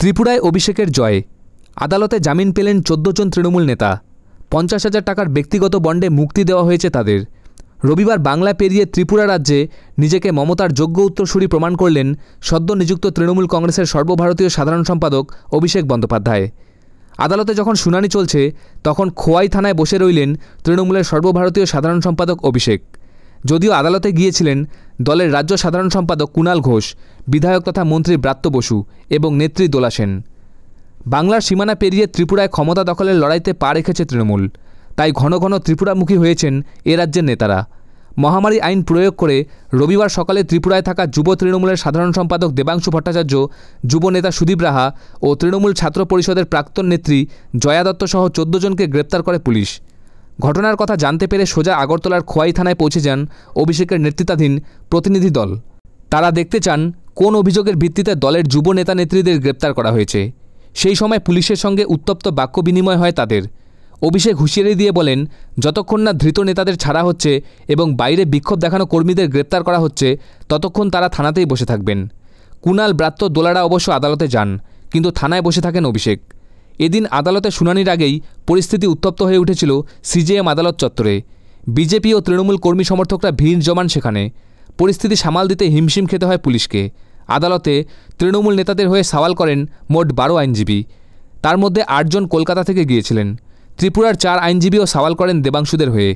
ত্রিপুরায় অভিষেকের জয়ে আদালতে জামিন পেলেন চোদ্দ জন তৃণমূল নেতা পঞ্চাশ হাজার টাকার ব্যক্তিগত বন্ডে মুক্তি দেওয়া হয়েছে তাদের রবিবার বাংলা পেরিয়ে ত্রিপুরা রাজ্যে নিজেকে মমতার যোগ্য উত্তরসূরি প্রমাণ করলেন সদ্য নিযুক্ত তৃণমূল কংগ্রেসের সর্বভারতীয় সাধারণ সম্পাদক অভিষেক বন্দ্যোপাধ্যায় আদালতে যখন শুনানি চলছে তখন খোয়াই থানায় বসে রইলেন তৃণমূলের সর্বভারতীয় সাধারণ সম্পাদক অভিষেক যদিও আদালতে গিয়েছিলেন দলের রাজ্য সাধারণ সম্পাদক কুণাল ঘোষ বিধায়ক তথা মন্ত্রী ব্রাত্য বসু এবং নেত্রী দোলা সেন বাংলার সীমানা পেরিয়ে ত্রিপুরায় ক্ষমতা দখলের লড়াইতে পা রেখেছে তৃণমূল তাই ঘন ঘন ত্রিপুরামুখী হয়েছেন এ রাজ্যের নেতারা মহামারী আইন প্রয়োগ করে রবিবার সকালে ত্রিপুরায় থাকা যুব তৃণমূলের সাধারণ সম্পাদক দেবাংশু ভট্টাচার্য যুব নেতা সুদীপ রাহা ও তৃণমূল ছাত্র পরিষদের প্রাক্তন নেত্রী জয়া দত্ত সহ চোদ্দ জনকে গ্রেপ্তার করে পুলিশ ঘটনার কথা জানতে পেরে সোজা আগরতলার খোয়াই থানায় পৌঁছে যান অভিষেকের নেতৃত্বাধীন প্রতিনিধি দল তারা দেখতে চান কোন অভিযোগের ভিত্তিতে দলের যুব নেতা নেত্রীদের গ্রেপ্তার করা হয়েছে সেই সময় পুলিশের সঙ্গে উত্তপ্ত বাক্য বিনিময় হয় তাদের অভিষেক হুঁশিয়ারি দিয়ে বলেন যতক্ষণ না ধৃত নেতাদের ছাড়া হচ্ছে এবং বাইরে বিক্ষোভ দেখানো কর্মীদের গ্রেপ্তার করা হচ্ছে ততক্ষণ তারা থানাতেই বসে থাকবেন কুনাল ব্রাত্য দোলারা অবশ্য আদালতে যান কিন্তু থানায় বসে থাকেন অভিষেক এদিন আদালতে শুনানির আগেই পরিস্থিতি উত্তপ্ত হয়ে উঠেছিল সিজেএম আদালত চত্বরে বিজেপি ও তৃণমূল কর্মী সমর্থকরা ভিড় জমান সেখানে পরিস্থিতি সামাল দিতে হিমশিম খেতে হয় পুলিশকে আদালতে তৃণমূল নেতাদের হয়ে সওয়াল করেন মোট বারো আইনজীবী তার মধ্যে আটজন কলকাতা থেকে গিয়েছিলেন ত্রিপুরার চার আইনজীবীও সওয়াল করেন দেবাংশুদের হয়ে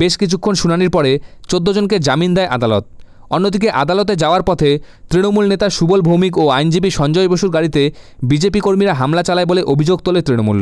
বেশ কিছুক্ষণ শুনানির পরে চোদ্দজনকে জামিন দেয় আদালত অন্যদিকে আদালতে যাওয়ার পথে তৃণমূল নেতা সুবল ভৌমিক ও আইনজীবী সঞ্জয় বসুর গাড়িতে বিজেপি কর্মীরা হামলা চালায় বলে অভিযোগ তোলে তৃণমূল